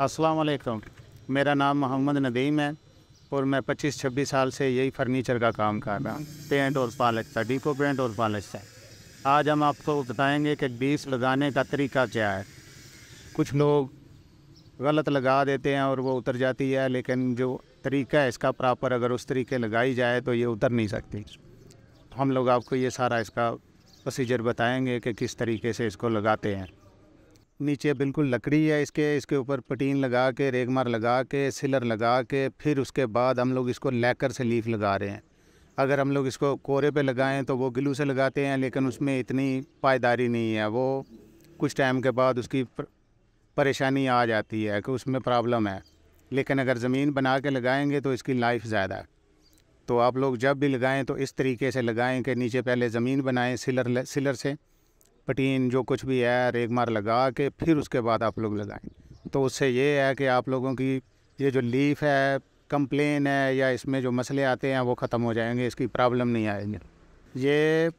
अस्सलाम वालेकुम मेरा नाम मोहम्मद नदीम है और मैं 25-26 साल से यही फर्नीचर का काम कर रहा हूँ पेंट और पालच का डीपो पेंट और पालच का आज हम आपको बताएंगे कि बीस लगाने का तरीका क्या है कुछ लोग गलत लगा देते हैं और वो उतर जाती है लेकिन जो तरीका है इसका प्रॉपर अगर उस तरीके लगाई जाए तो ये उतर नहीं सकती हम लोग आपको ये सारा इसका प्रोसीजर बताएंगे कि किस तरीके से इसको लगाते हैं नीचे बिल्कुल लकड़ी है इसके इसके ऊपर पटीन लगा के रेगमार लगा के सिलर लगा के फिर उसके बाद हम लोग इसको लेकर से लीफ लगा रहे हैं अगर हम लोग इसको कोरे पे लगाएं तो वो गिलू से लगाते हैं लेकिन उसमें इतनी पायदारी नहीं है वो कुछ टाइम के बाद उसकी परेशानी आ जाती है कि उसमें प्रॉब्लम है लेकिन अगर ज़मीन बना के लगाएंगे तो इसकी लाइफ ज़्यादा तो आप लोग जब भी लगाएं तो इस तरीके से लगाएं कि नीचे पहले ज़मीन बनाएं सिलर सिलर से पटीन जो कुछ भी है रेग मार लगा के फिर उसके बाद आप लोग लगाएं तो उससे ये है कि आप लोगों की ये जो लीफ है कंप्लेन है या इसमें जो मसले आते हैं वो ख़त्म हो जाएंगे इसकी प्रॉब्लम नहीं आएंगे ये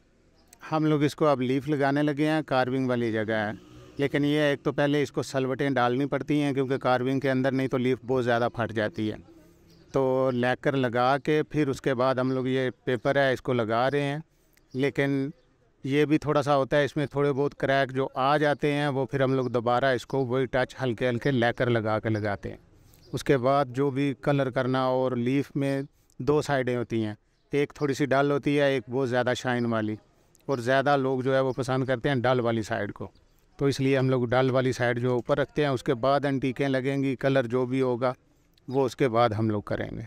हम लोग इसको अब लीफ लगाने लगे हैं कार्विंग वाली जगह है लेकिन ये एक तो पहले इसको सलवटें डालनी पड़ती हैं क्योंकि कार्विंग के अंदर नहीं तो लीफ बहुत ज़्यादा फट जाती है तो लेकर लगा के फिर उसके बाद हम लोग ये पेपर है इसको लगा रहे हैं लेकिन ये भी थोड़ा सा होता है इसमें थोड़े बहुत क्रैक जो आ जाते हैं वो फिर हम लोग दोबारा इसको वही टच हल्के हल्के लेकर लगा कर लगाते हैं उसके बाद जो भी कलर करना और लीफ में दो साइडें होती हैं एक थोड़ी सी डल होती है एक बहुत ज़्यादा शाइन वाली और ज़्यादा लोग जो है वो पसंद करते हैं डल वाली साइड को तो इसलिए हम लोग डल वाली साइड जो ऊपर रखते हैं उसके बाद एंटीकें लगेंगी कलर जो भी होगा वो उसके बाद हम लोग करेंगे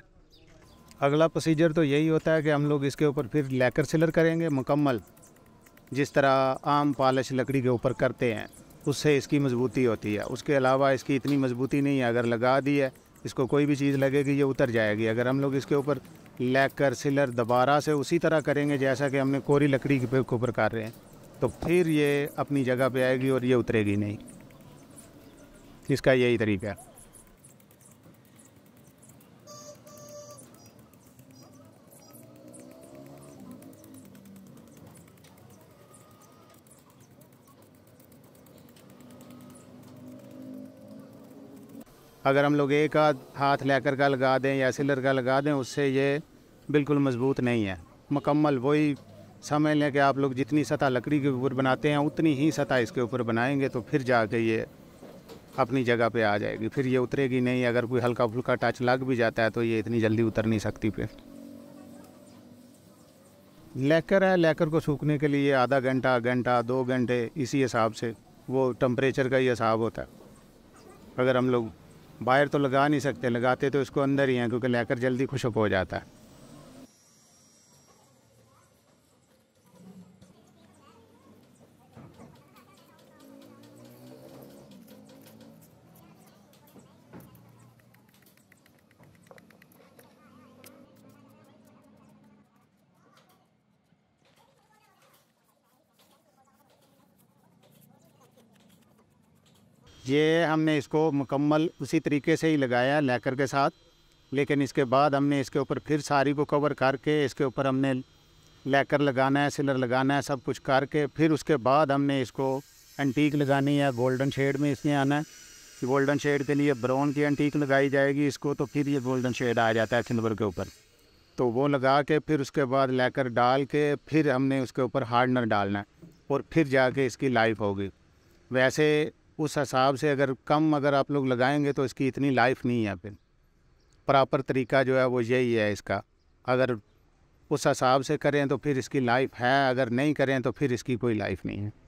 अगला प्रोसीजर तो यही होता है कि हम लोग इसके ऊपर फिर लेकर सिलर करेंगे मुकम्मल जिस तरह आम पालिश लकड़ी के ऊपर करते हैं उससे इसकी मजबूती होती है उसके अलावा इसकी इतनी मजबूती नहीं है अगर लगा दी है इसको कोई भी चीज़ लगेगी ये उतर जाएगी अगर हम लोग इसके ऊपर लेकर सिलर दोबारा से उसी तरह करेंगे जैसा कि हमने कोरी लकड़ी के ऊपर कर रहे हैं तो फिर ये अपनी जगह पे आएगी और ये उतरेगी नहीं इसका यही तरीका है अगर हम लोग एक आध हाथ लेकर का लगा दें या सिलर का लगा दें उससे ये बिल्कुल मजबूत नहीं है मुकम्मल वही समझ लें कि आप लोग जितनी सतह लकड़ी के ऊपर बनाते हैं उतनी ही सतह इसके ऊपर बनाएंगे तो फिर जाके ये अपनी जगह पे आ जाएगी फिर ये उतरेगी नहीं अगर कोई हल्का फुल्का टच लग भी जाता है तो ये इतनी जल्दी उतर नहीं सकती फिर लेकर है लेकर को सूखने के लिए आधा घंटा घंटा दो घंटे इसी हिसाब से वो टम्परेचर का ही हिसाब होता है अगर हम लोग बाहर तो लगा नहीं सकते लगाते तो इसको अंदर ही हैं क्योंकि लेकर जल्दी खुशक हो जाता है ये हमने इसको मुकम्मल उसी तरीके से ही लगाया लेकर के साथ लेकिन इसके बाद हमने इसके ऊपर फिर सारी को कवर करके इसके ऊपर हमने लेकर लगाना है सिलर लगाना है सब कुछ करके फिर उसके बाद हमने इसको एंटीक लगानी है गोल्डन शेड में इसमें आना है गोल्डन शेड के लिए ब्राउन की एंटीक लगाई जाएगी इसको तो फिर ये गोल्डन शेड आ जाता है सिल्वर के ऊपर तो वो लगा के फिर उसके बाद लेकर डाल के फिर हमने उसके ऊपर हार्डनर डालना है और फिर जाके इसकी लाइफ होगी वैसे उस हिसाब से अगर कम अगर आप लोग लगाएंगे तो इसकी इतनी लाइफ नहीं है फिर प्रॉपर तरीका जो है वो यही है इसका अगर उस हिसाब से करें तो फिर इसकी लाइफ है अगर नहीं करें तो फिर इसकी कोई लाइफ नहीं है